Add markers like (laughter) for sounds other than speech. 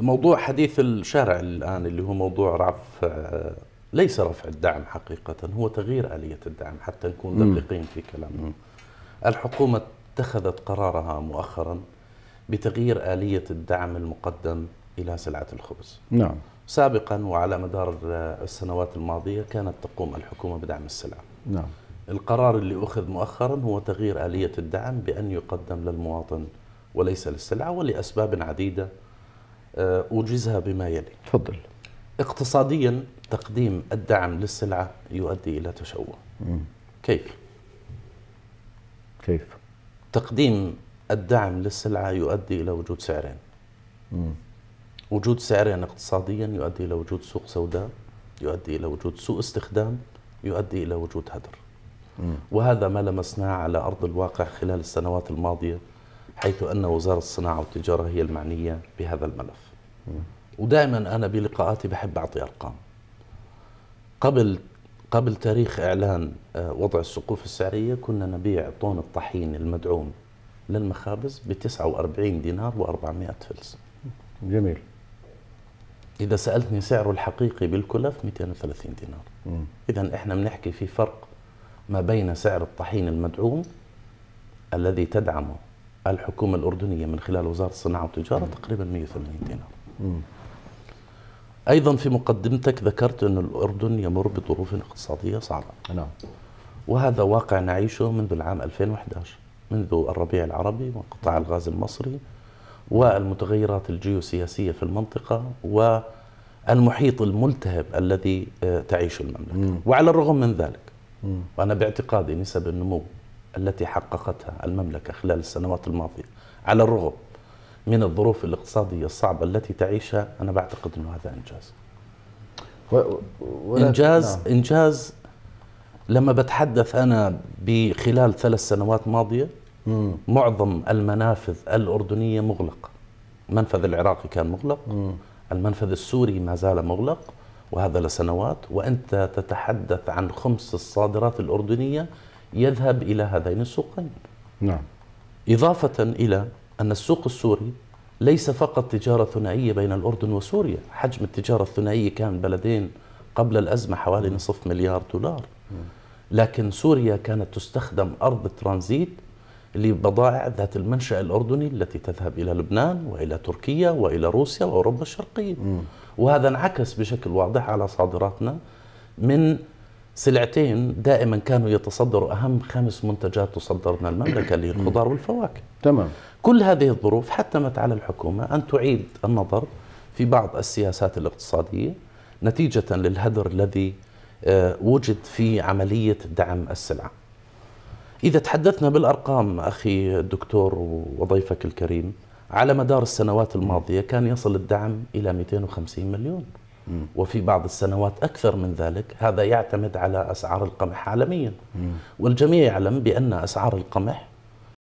موضوع حديث الشارع الآن اللي هو موضوع رفع آه، ليس رفع الدعم حقيقة هو تغيير آلية الدعم حتى نكون دقيقين في كلامنا الحكومة اتخذت قرارها مؤخرا بتغيير آلية الدعم المقدم إلى سلعة الخبز نعم سابقا وعلى مدار آه، السنوات الماضية كانت تقوم الحكومة بدعم السلع نعم القرار اللي أخذ مؤخرا هو تغيير آلية الدعم بأن يقدم للمواطن وليس للسلعة ولأسباب عديدة آه، أوجزها بما يلي تفضل اقتصاديا تقديم الدعم للسلعة يؤدي إلى تشوه كيف؟ كيف؟ تقديم الدعم للسلعة يؤدي إلى وجود سعرين مم. وجود سعرين اقتصاديا يؤدي إلى وجود سوق سوداء يؤدي إلى وجود سوء استخدام يؤدي إلى وجود هدر مم. وهذا ما لمسناه على أرض الواقع خلال السنوات الماضية حيث أن وزارة الصناعة والتجارة هي المعنية بهذا الملف ودائما أنا بلقاءاتي بحب أعطي أرقام قبل قبل تاريخ إعلان آه، وضع السقوف السعرية كنا نبيع طن الطحين المدعوم للمخابز ب 49 دينار و400 فلس جميل إذا سألتني سعره الحقيقي بالكلف 230 دينار إذا إحنا بنحكي في فرق ما بين سعر الطحين المدعوم الذي تدعمه الحكومة الأردنية من خلال وزارة الصناعة والتجارة تقريبا 180 دينار أيضا في مقدمتك ذكرت أن الأردن يمر بظروف اقتصادية صعبة نعم وهذا واقع نعيشه منذ العام 2011 منذ الربيع العربي وانقطاع الغاز المصري والمتغيرات الجيوسياسية في المنطقة والمحيط الملتهب الذي آه، تعيشه المملكة م. وعلى الرغم من ذلك م. وأنا باعتقادي نسب النمو التي حققتها المملكة خلال السنوات الماضية على الرغم من الظروف الاقتصادية الصعبة التي تعيشها أنا بعتقد أنه هذا إنجاز و... إنجاز نعم. إنجاز لما بتحدث أنا بخلال ثلاث سنوات ماضية مم. معظم المنافذ الأردنية مغلقة المنفذ العراقي كان مغلق مم. المنفذ السوري ما زال مغلق وهذا لسنوات وأنت تتحدث عن خمس الصادرات الأردنية يذهب إلى هذين السوقين نعم إضافة إلى أن السوق السوري ليس فقط تجارة ثنائية بين الأردن وسوريا حجم التجارة الثنائية كان بلدين قبل الأزمة حوالي نصف مليار دولار لكن سوريا كانت تستخدم أرض ترانزيت لبضائع ذات المنشأ الأردني التي تذهب إلى لبنان وإلى تركيا وإلى روسيا وأوروبا الشرقية وهذا انعكس بشكل واضح على صادراتنا من سلعتين دائما كانوا يتصدروا أهم خمس منتجات تصدر من المملكة اللي (clears throat) الخضار والفواكه تمام كل هذه الظروف حتمت على الحكومة أن تعيد النظر في بعض السياسات الاقتصادية نتيجة للهدر الذي آه، وجد في عملية دعم السلع إذا تحدثنا بالأرقام أخي الدكتور وضيفك الكريم على مدار السنوات الماضية كان يصل الدعم إلى 250 مليون وفي بعض السنوات أكثر من ذلك هذا يعتمد على أسعار القمح عالميا والجميع يعلم بأن أسعار القمح